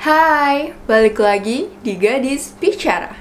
Hai, balik lagi di Gadis Bicara.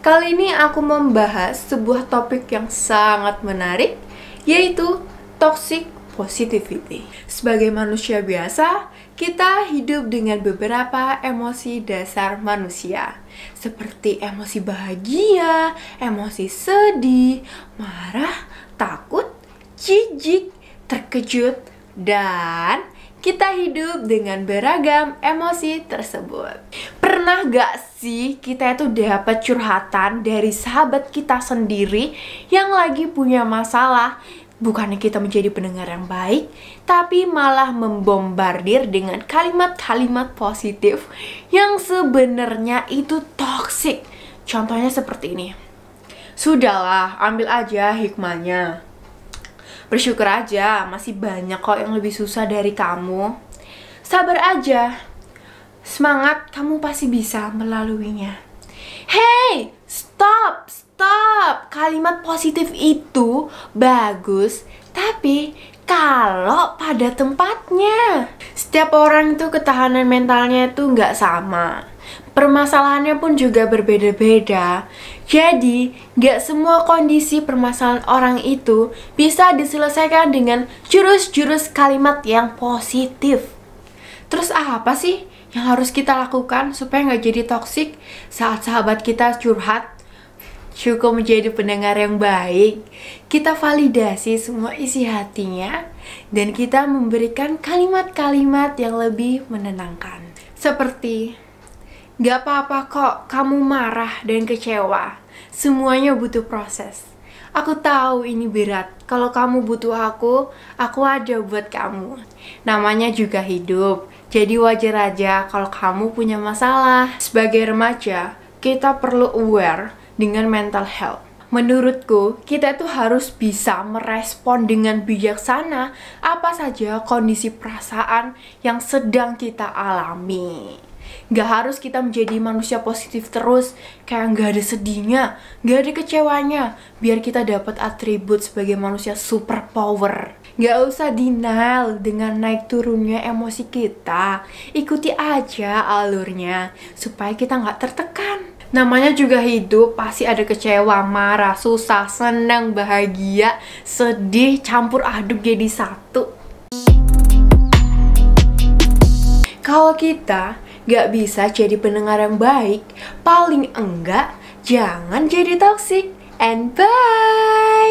Kali ini aku membahas sebuah topik yang sangat menarik, yaitu toxic positivity. Sebagai manusia biasa, kita hidup dengan beberapa emosi dasar manusia, seperti emosi bahagia, emosi sedih, marah, takut, jijik, terkejut, dan kita hidup dengan beragam emosi tersebut. Pernah gak sih kita itu dapat curhatan dari sahabat kita sendiri yang lagi punya masalah? Bukannya kita menjadi pendengar yang baik, tapi malah membombardir dengan kalimat-kalimat positif yang sebenarnya itu toksik. Contohnya seperti ini. Sudahlah, ambil aja hikmahnya bersyukur aja masih banyak kok yang lebih susah dari kamu sabar aja semangat kamu pasti bisa melaluinya hey stop stop kalimat positif itu bagus tapi kalau pada tempatnya setiap orang itu ketahanan mentalnya itu nggak sama permasalahannya pun juga berbeda-beda. Jadi, gak semua kondisi permasalahan orang itu bisa diselesaikan dengan jurus-jurus kalimat yang positif. Terus apa sih yang harus kita lakukan supaya nggak jadi toksik saat sahabat kita curhat? Cukup menjadi pendengar yang baik, kita validasi semua isi hatinya, dan kita memberikan kalimat-kalimat yang lebih menenangkan. Seperti, Gak apa-apa kok kamu marah dan kecewa. Semuanya butuh proses. Aku tahu ini berat. Kalau kamu butuh aku, aku ada buat kamu. Namanya juga hidup. Jadi wajar aja kalau kamu punya masalah. Sebagai remaja, kita perlu aware dengan mental health. Menurutku, kita tuh harus bisa merespon dengan bijaksana apa saja kondisi perasaan yang sedang kita alami. Gak harus kita menjadi manusia positif terus, kayak gak ada sedihnya, gak ada kecewanya, biar kita dapat atribut sebagai manusia super power. Gak usah denial dengan naik turunnya emosi kita, ikuti aja alurnya, supaya kita gak tertekan. Namanya juga hidup, pasti ada kecewa, marah, susah, senang, bahagia, sedih, campur aduk jadi satu. Kalau kita gak bisa jadi pendengar yang baik, paling enggak jangan jadi toksik. And bye!